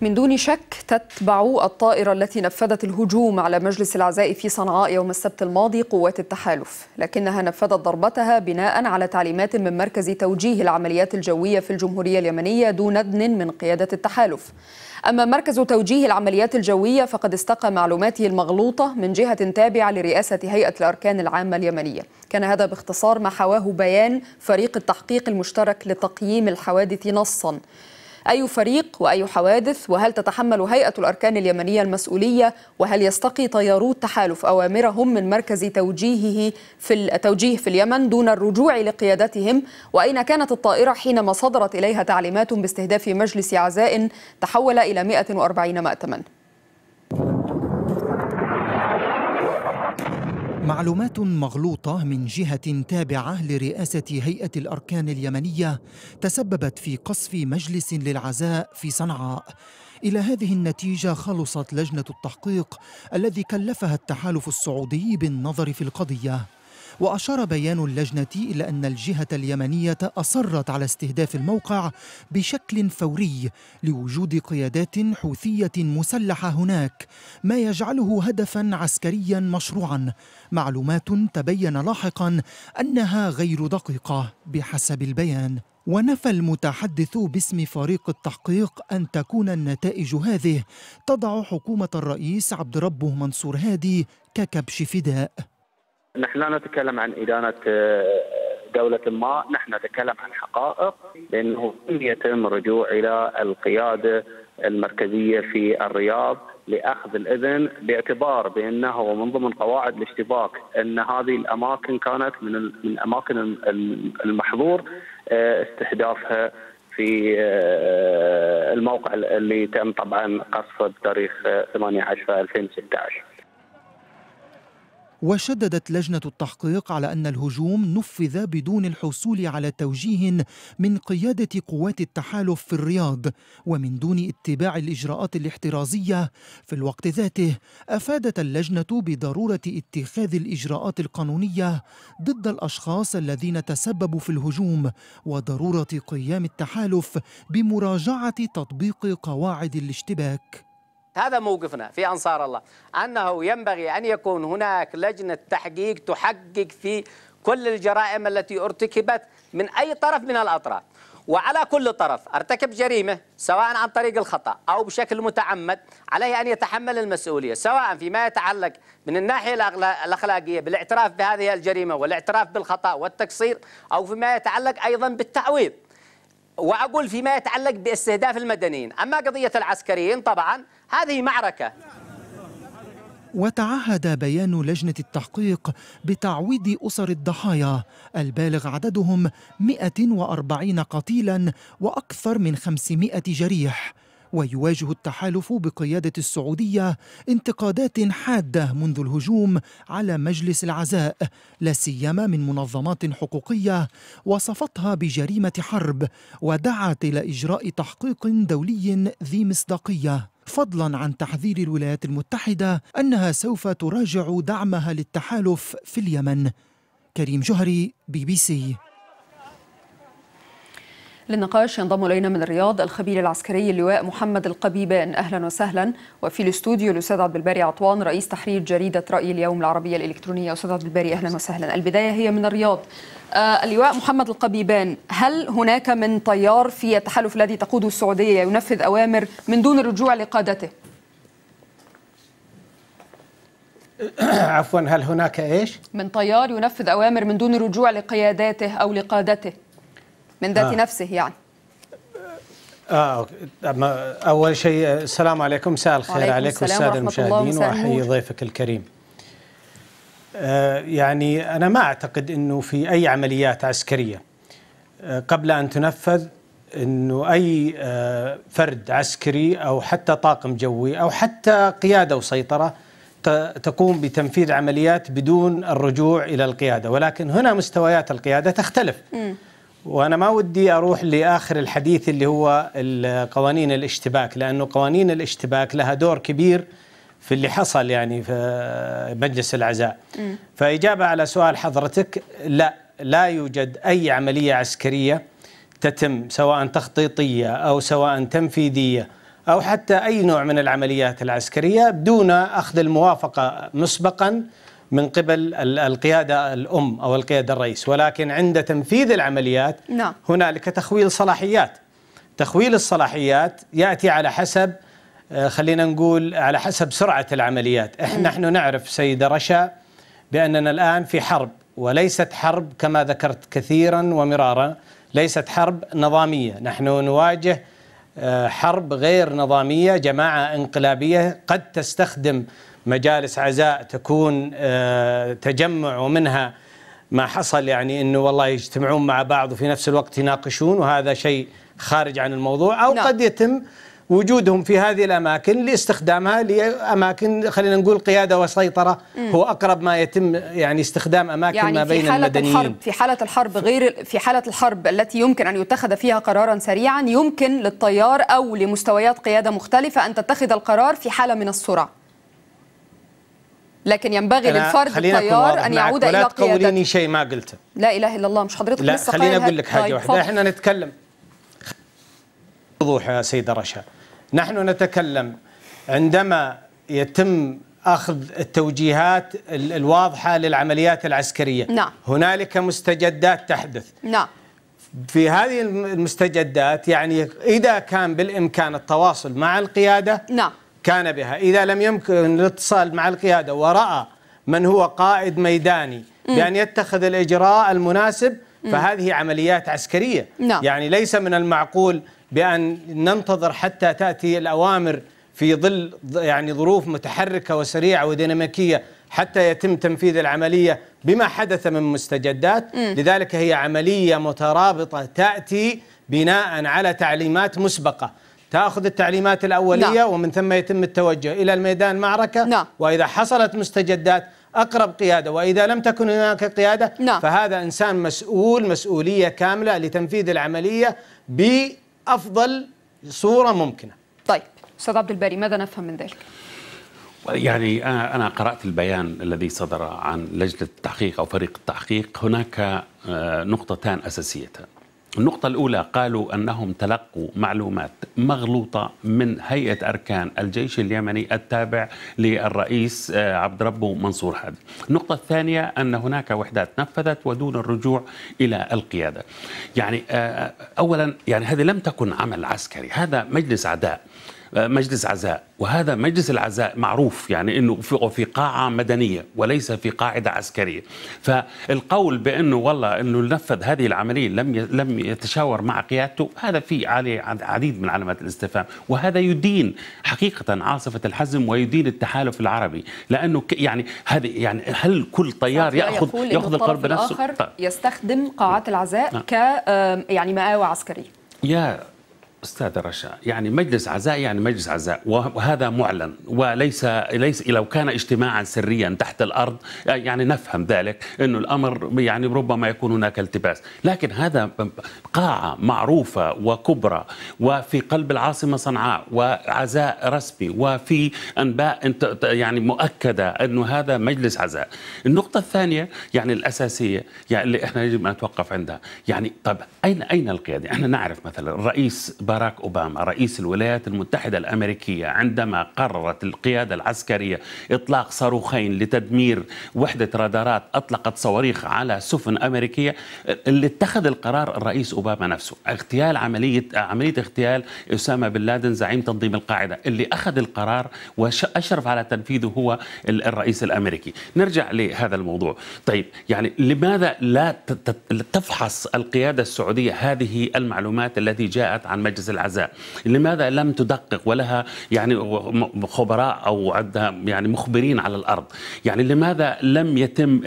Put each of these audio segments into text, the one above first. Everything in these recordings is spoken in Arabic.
من دون شك تتبع الطائرة التي نفذت الهجوم على مجلس العزاء في صنعاء يوم السبت الماضي قوات التحالف لكنها نفذت ضربتها بناء على تعليمات من مركز توجيه العمليات الجوية في الجمهورية اليمنية دون أذن من قيادة التحالف أما مركز توجيه العمليات الجوية فقد استقى معلوماته المغلوطة من جهة تابعة لرئاسة هيئة الأركان العامة اليمنية كان هذا باختصار ما حواه بيان فريق التحقيق المشترك لتقييم الحوادث نصاً أي فريق وأي حوادث وهل تتحمل هيئة الأركان اليمنية المسؤولية وهل يستقي طيارو التحالف أوامرهم من مركز توجيهه في التوجيه في اليمن دون الرجوع لقيادتهم وأين كانت الطائرة حينما صدرت إليها تعليمات باستهداف مجلس عزاء تحول إلى 140 مأتما معلومات مغلوطة من جهة تابعة لرئاسة هيئة الأركان اليمنية تسببت في قصف مجلس للعزاء في صنعاء إلى هذه النتيجة خلصت لجنة التحقيق الذي كلفها التحالف السعودي بالنظر في القضية وأشار بيان اللجنة إلى أن الجهة اليمنية أصرت على استهداف الموقع بشكل فوري لوجود قيادات حوثية مسلحة هناك ما يجعله هدفا عسكريا مشروعا معلومات تبين لاحقا أنها غير دقيقة بحسب البيان ونفى المتحدث باسم فريق التحقيق أن تكون النتائج هذه تضع حكومة الرئيس عبد ربه منصور هادي ككبش فداء نحن لا نتكلم عن إدانة آه، دولة ما نحن نتكلم عن حقائق لأنه لم يتم الرجوع إلى القيادة المركزية في الرياض لأخذ الإذن باعتبار بأنه من ضمن قواعد الاشتباك أن هذه الأماكن كانت من الأماكن المحظور آه، استهدافها في آه، الموقع اللي تم طبعا قصفه بتاريخ 18 2016 وشددت لجنة التحقيق على أن الهجوم نفذ بدون الحصول على توجيه من قيادة قوات التحالف في الرياض ومن دون اتباع الإجراءات الاحترازية في الوقت ذاته أفادت اللجنة بضرورة اتخاذ الإجراءات القانونية ضد الأشخاص الذين تسببوا في الهجوم وضرورة قيام التحالف بمراجعة تطبيق قواعد الاشتباك هذا موقفنا في أنصار الله أنه ينبغي أن يكون هناك لجنة تحقيق تحقق في كل الجرائم التي ارتكبت من أي طرف من الأطراف وعلى كل طرف ارتكب جريمة سواء عن طريق الخطأ أو بشكل متعمد عليه أن يتحمل المسؤولية سواء فيما يتعلق من الناحية الأخلاقية بالاعتراف بهذه الجريمة والاعتراف بالخطأ والتقصير أو فيما يتعلق أيضا بالتعويض وأقول فيما يتعلق باستهداف المدنيين أما قضية العسكريين طبعا هذه معركة وتعهد بيان لجنة التحقيق بتعويض أسر الضحايا البالغ عددهم 140 قتيلا وأكثر من 500 جريح ويواجه التحالف بقيادة السعودية انتقادات حادة منذ الهجوم على مجلس العزاء لا سيما من منظمات حقوقية وصفتها بجريمة حرب ودعت إلى إجراء تحقيق دولي ذي مصداقية فضلا عن تحذير الولايات المتحدة أنها سوف تراجع دعمها للتحالف في اليمن كريم جهري بي بي سي للنقاش ينضم الينا من الرياض الخبير العسكري اللواء محمد القبيبان اهلا وسهلا وفي الاستوديو الاستاذ عبد الباري عطوان رئيس تحرير جريده راي اليوم العربيه الالكترونيه استاذ عبد الباري اهلا وسهلا البدايه هي من الرياض آه، اللواء محمد القبيبان هل هناك من طيار في التحالف الذي تقوده السعوديه ينفذ اوامر من دون الرجوع لقادته عفوا هل هناك ايش؟ من طيار ينفذ اوامر من دون الرجوع لقياداته او لقادته من ذات آه. نفسه يعني آه أول شيء السلام عليكم مساء الخير عليكم السادة المشاهدين وأحيي ضيفك الكريم آه يعني أنا ما أعتقد أنه في أي عمليات عسكرية آه قبل أن تنفذ أنه أي آه فرد عسكري أو حتى طاقم جوي أو حتى قيادة وسيطرة تقوم بتنفيذ عمليات بدون الرجوع إلى القيادة ولكن هنا مستويات القيادة تختلف م. وانا ما ودي اروح لاخر الحديث اللي هو قوانين الاشتباك لانه قوانين الاشتباك لها دور كبير في اللي حصل يعني في مجلس العزاء م. فاجابه على سؤال حضرتك لا لا يوجد اي عمليه عسكريه تتم سواء تخطيطيه او سواء تنفيذيه او حتى اي نوع من العمليات العسكريه دون اخذ الموافقه مسبقا من قبل القيادة الأم أو القيادة الرئيس ولكن عند تنفيذ العمليات نعم. هنالك تخويل صلاحيات تخويل الصلاحيات يأتي على حسب آه، خلينا نقول على حسب سرعة العمليات إحنا نعم. نحن نعرف سيدة رشا بأننا الآن في حرب وليست حرب كما ذكرت كثيرا ومرارا ليست حرب نظامية نحن نواجه آه، حرب غير نظامية جماعة انقلابية قد تستخدم مجالس عزاء تكون آه، تجمع ومنها ما حصل يعني انه والله يجتمعون مع بعض وفي نفس الوقت يناقشون وهذا شيء خارج عن الموضوع او نعم. قد يتم وجودهم في هذه الاماكن لاستخدامها لاماكن خلينا نقول قياده وسيطره مم. هو اقرب ما يتم يعني استخدام اماكن يعني ما بين في حالة المدنيين الحرب في حاله الحرب غير في حاله الحرب التي يمكن ان يتخذ فيها قرارا سريعا يمكن للطيار او لمستويات قياده مختلفه ان تتخذ القرار في حاله من السرعه لكن ينبغي للفرد الطيار ان يعود الى قيادته ولا تقوليني شيء ما قلته لا اله الا الله مش حضرتك لا لسه خليني اقول لك حاجه طيب، واحده احنا نتكلم وضوح يا سيده رشا نحن نتكلم عندما يتم اخذ التوجيهات الواضحه للعمليات العسكريه نعم. هنالك مستجدات تحدث نعم في هذه المستجدات يعني اذا كان بالامكان التواصل مع القياده نعم كان بها إذا لم يمكن الاتصال مع القيادة ورأى من هو قائد ميداني بأن يتخذ الإجراء المناسب فهذه عمليات عسكرية نعم. يعني ليس من المعقول بأن ننتظر حتى تأتي الأوامر في ظل يعني ظروف متحركة وسريعة وديناميكية حتى يتم تنفيذ العملية بما حدث من مستجدات لذلك هي عملية مترابطة تأتي بناء على تعليمات مسبقة تاخذ التعليمات الاوليه نعم. ومن ثم يتم التوجه الى الميدان معركه نعم. واذا حصلت مستجدات اقرب قياده واذا لم تكن هناك قياده نعم. فهذا انسان مسؤول مسؤوليه كامله لتنفيذ العمليه بافضل صوره ممكنه. طيب استاذ عبد الباري ماذا نفهم من ذلك؟ يعني انا قرات البيان الذي صدر عن لجنه التحقيق او فريق التحقيق هناك آه، نقطتان اساسيتان النقطة الأولى قالوا أنهم تلقوا معلومات مغلوطة من هيئة أركان الجيش اليمني التابع للرئيس آه، عبد ربه منصور هادي النقطة الثانية أن هناك وحدات نفذت ودون الرجوع إلى القيادة يعني آه، أولا يعني هذه لم تكن عمل عسكري هذا مجلس عداء مجلس عزاء وهذا مجلس العزاء معروف يعني انه في قاعه مدنيه وليس في قاعده عسكريه فالقول بانه والله انه نفذ هذه العمليه لم لم يتشاور مع قيادته هذا في عليه عديد من علامات الاستفهام وهذا يدين حقيقه عاصفه الحزم ويدين التحالف العربي لانه يعني هذه يعني هل كل طيار ياخذ ياخذ القرار بنفسه طيب. يستخدم قاعات العزاء نعم. ك يعني مآوى عسكريه يا استاذ رشا يعني مجلس عزاء يعني مجلس عزاء وهذا معلن وليس ليس لو كان اجتماعا سريا تحت الارض يعني نفهم ذلك انه الامر يعني ربما يكون هناك التباس لكن هذا قاعه معروفه وكبرى وفي قلب العاصمه صنعاء وعزاء رسمي وفي انباء يعني مؤكده انه هذا مجلس عزاء النقطه الثانيه يعني الاساسيه يعني اللي احنا يجب ان نتوقف عندها يعني طب اين اين القياده احنا نعرف مثلا الرئيس باراك أوباما رئيس الولايات المتحدة الأمريكية عندما قررت القيادة العسكرية إطلاق صاروخين لتدمير وحدة رادارات أطلقت صواريخ على سفن أمريكية اللي اتخذ القرار الرئيس أوباما نفسه اغتيال عملية عملية اغتيال أسامة بن لادن زعيم تنظيم القاعدة اللي أخذ القرار وأشرف على تنفيذه هو الرئيس الأمريكي نرجع لهذا الموضوع طيب يعني لماذا لا تفحص القيادة السعودية هذه المعلومات التي جاءت عن مجلس مراكز العزاء لماذا لم تدقق ولها يعني خبراء أو عندها يعني مخبرين على الأرض يعني لماذا لم يتم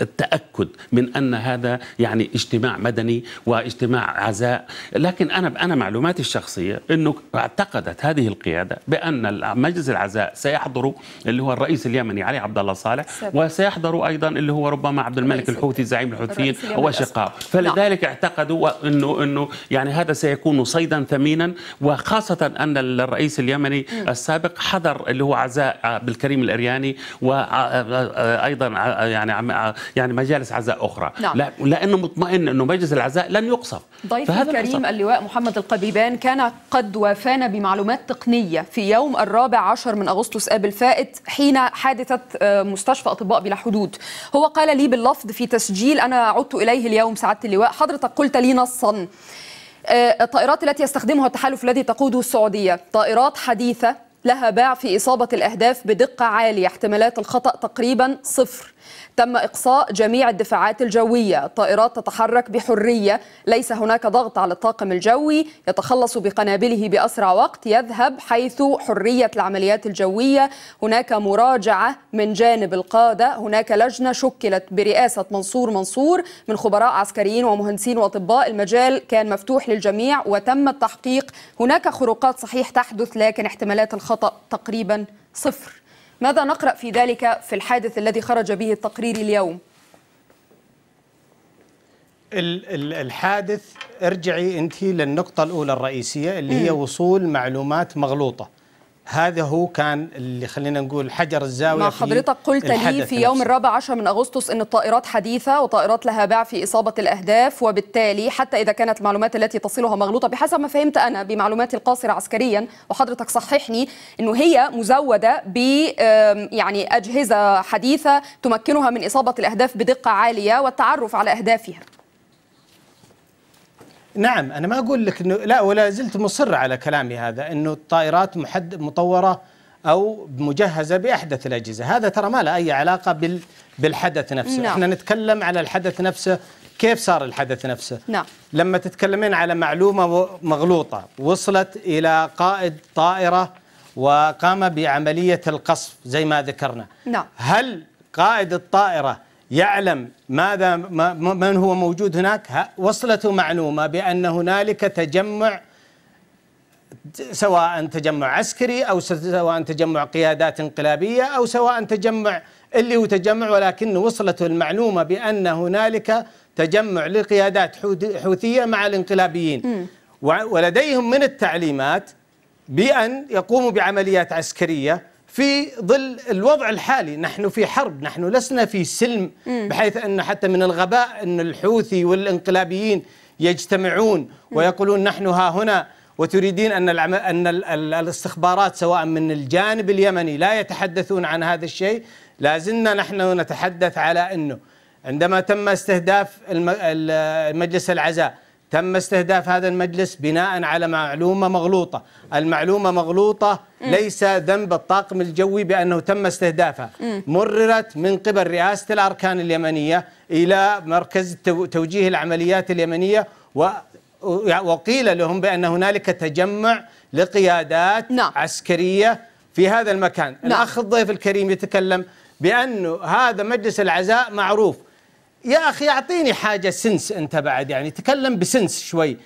التأكد من أن هذا يعني اجتماع مدني واجتماع عزاء لكن أنا أنا معلوماتي الشخصية أنه اعتقدت هذه القيادة بأن مجلس العزاء سيحضر اللي هو الرئيس اليمني علي عبد الله صالح وسيحضر أيضا اللي هو ربما عبد الملك الحوثي زعيم الحوثيين وأشقائه نعم. فلذلك اعتقدوا أنه أنه يعني هذا سيكون صيدا كان ثمينا وخاصة أن الرئيس اليمني السابق حضر اللي هو عزاء عبد الكريم الأرياني وأيضا يعني يعني مجالس عزاء أخرى نعم. لأنه مطمئن أنه مجلس العزاء لن يقصف ضيف الكريم اللواء محمد القبيبان كان قد وافانا بمعلومات تقنية في يوم الرابع عشر من أغسطس آب الفائت حين حادثة آه، مستشفى أطباء بلا حدود هو قال لي باللفظ في تسجيل أنا عدت إليه اليوم سعادة اللواء حضرتك قلت لي نصا آه، الطائرات التي يستخدمها التحالف الذي تقوده السعودية طائرات حديثة لها باع في إصابة الأهداف بدقة عالية احتمالات الخطأ تقريبا صفر تم إقصاء جميع الدفاعات الجوية الطائرات تتحرك بحرية ليس هناك ضغط على الطاقم الجوي يتخلص بقنابله بأسرع وقت يذهب حيث حرية العمليات الجوية هناك مراجعة من جانب القادة هناك لجنة شكلت برئاسة منصور منصور من خبراء عسكريين ومهندسين وأطباء المجال كان مفتوح للجميع وتم التحقيق هناك خروقات صحيح تحدث لكن احتمالات الخطأ تقريبا صفر ماذا نقرأ في ذلك في الحادث الذي خرج به التقرير اليوم؟ الحادث ارجعي انت للنقطة الأولى الرئيسية اللي هي وصول معلومات مغلوطة هذا هو كان اللي خلينا نقول حجر الزاويه ما حضرتك قلت لي في يوم الرابع عشر من اغسطس ان الطائرات حديثه وطائرات لها باع في اصابه الاهداف وبالتالي حتى اذا كانت المعلومات التي تصلها مغلوطه بحسب ما فهمت انا بمعلوماتي القاصره عسكريا وحضرتك صححني انه هي مزوده ب يعني اجهزه حديثه تمكنها من اصابه الاهداف بدقه عاليه والتعرف على اهدافها نعم أنا ما أقول لك إنه لا ولا زلت مصر على كلامي هذا إنه الطائرات محد مطورة أو مجهزة بأحدث الأجهزة هذا ترى ما له أي علاقة بال بالحدث نفسه نعم. إحنا نتكلم على الحدث نفسه كيف صار الحدث نفسه نعم. لما تتكلمين على معلومة مغلوطة وصلت إلى قائد طائرة وقام بعملية القصف زي ما ذكرنا نعم. هل قائد الطائرة يعلم ماذا من هو موجود هناك وصلته معلومه بان هنالك تجمع سواء تجمع عسكري او سواء تجمع قيادات انقلابيه او سواء تجمع اللي هو تجمع ولكن وصلته المعلومه بان هنالك تجمع لقيادات حوثيه مع الانقلابيين ولديهم من التعليمات بان يقوموا بعمليات عسكريه في ظل الوضع الحالي نحن في حرب نحن لسنا في سلم بحيث أن حتى من الغباء أن الحوثي والإنقلابيين يجتمعون ويقولون نحن ها هنا وتريدين أن, العم... أن الاستخبارات سواء من الجانب اليمني لا يتحدثون عن هذا الشيء لازلنا نحن نتحدث على أنه عندما تم استهداف المجلس مجلس العزاء تم استهداف هذا المجلس بناء على معلومة مغلوطة المعلومة مغلوطة ليس ذنب الطاقم الجوي بأنه تم استهدافها مررت من قبل رئاسة الأركان اليمنية إلى مركز توجيه العمليات اليمنية و وقيل لهم بأن هنالك تجمع لقيادات نعم. عسكرية في هذا المكان نعم. الأخ الضيف الكريم يتكلم بأن هذا مجلس العزاء معروف يا اخي اعطيني حاجه سنس انت بعد يعني تكلم بسنس شوي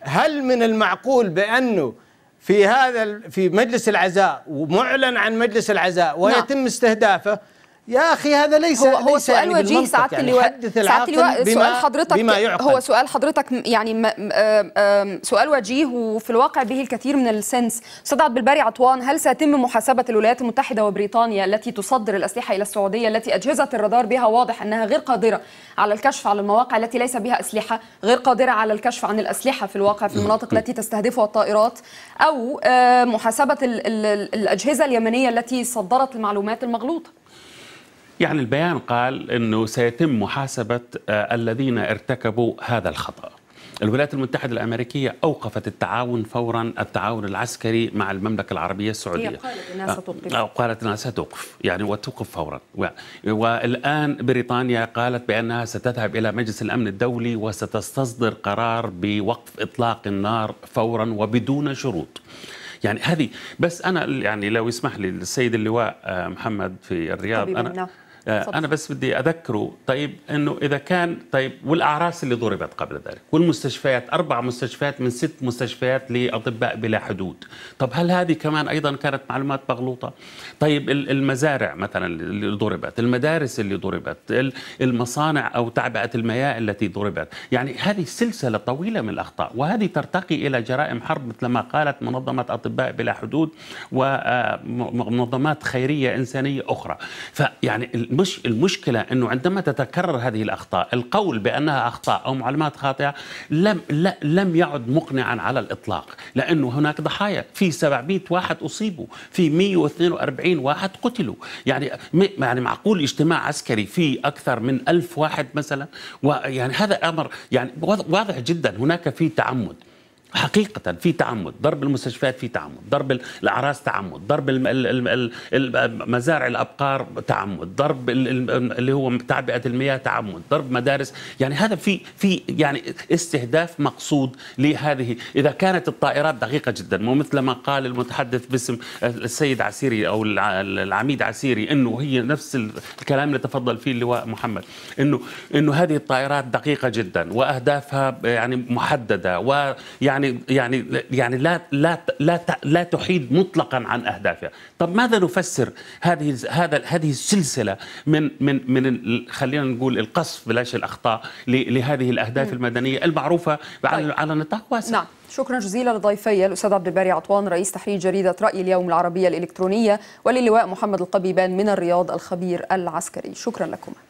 هل من المعقول بانه في هذا في مجلس العزاء ومعلن عن مجلس العزاء نعم. ويتم استهدافه يا اخي هذا ليس هو, هو ليس يعني سؤال يعني وجيه سعاده اللواء سعاده اللواء سؤال حضرتك بما يعقل. هو سؤال حضرتك يعني م م م سؤال وجيه وفي الواقع به الكثير من السنس استاذ عبد الباري عطوان هل سيتم محاسبه الولايات المتحده وبريطانيا التي تصدر الاسلحه الى السعوديه التي اجهزه الرادار بها واضح انها غير قادره على الكشف على المواقع التي ليس بها اسلحه غير قادره على الكشف عن الاسلحه في الواقع في المناطق التي تستهدفها الطائرات او محاسبه الاجهزه اليمنيه التي صدرت المعلومات المغلوطه يعني البيان قال أنه سيتم محاسبة آه، الذين ارتكبوا هذا الخطأ الولايات المتحدة الأمريكية أوقفت التعاون فورا التعاون العسكري مع المملكة العربية السعودية هي قالت أنها ستوقف آه، آه، قالت أنها ستوقف يعني وتوقف فورا والآن بريطانيا قالت بأنها ستذهب إلى مجلس الأمن الدولي وستستصدر قرار بوقف إطلاق النار فورا وبدون شروط يعني هذه بس أنا يعني لو يسمح لي السيد اللواء محمد في الرياض أنا آه، انا بس بدي اذكره طيب انه اذا كان طيب والاعراس اللي ضربت قبل ذلك والمستشفيات اربع مستشفيات من ست مستشفيات لاطباء بلا حدود طب هل هذه كمان ايضا كانت معلومات مغلوطه طيب المزارع مثلا اللي ضربت المدارس اللي ضربت المصانع او تعبئه المياه التي ضربت يعني هذه سلسله طويله من الاخطاء وهذه ترتقي الى جرائم حرب مثل ما قالت منظمه اطباء بلا حدود ومنظمات آه، خيريه انسانيه اخرى فيعني مش المشكله انه عندما تتكرر هذه الاخطاء القول بانها اخطاء او معلومات خاطئه لم لا لم يعد مقنعا على الاطلاق لانه هناك ضحايا في 700 واحد اصيبوا في 142 واحد قتلوا يعني يعني معقول اجتماع عسكري فيه اكثر من ألف واحد مثلا ويعني هذا امر يعني واضح جدا هناك في تعمد حقيقة في تعمد ضرب المستشفيات في تعمد ضرب الأعراس تعمد ضرب مزارع الأبقار تعمد ضرب اللي هو تعبئة المياه تعمد ضرب مدارس يعني هذا في في يعني استهداف مقصود لهذه إذا كانت الطائرات دقيقة جدا ومثل ما قال المتحدث باسم السيد عسيري أو العميد عسيري أنه هي نفس الكلام اللي تفضل فيه اللواء محمد أنه أنه هذه الطائرات دقيقة جدا وأهدافها يعني محددة ويعني يعني يعني يعني لا لا لا لا تحيد مطلقا عن اهدافها طب ماذا نفسر هذه هذا هذه السلسله من من من خلينا نقول القصف بلاش الاخطاء لهذه الاهداف م. المدنيه المعروفه على طيب. على نطاق واسع نعم شكرا جزيلا لضيفي الاستاذ عبد الباري عطوان رئيس تحرير جريده راي اليوم العربيه الالكترونيه وللواء محمد القبيبان من الرياض الخبير العسكري شكرا لكم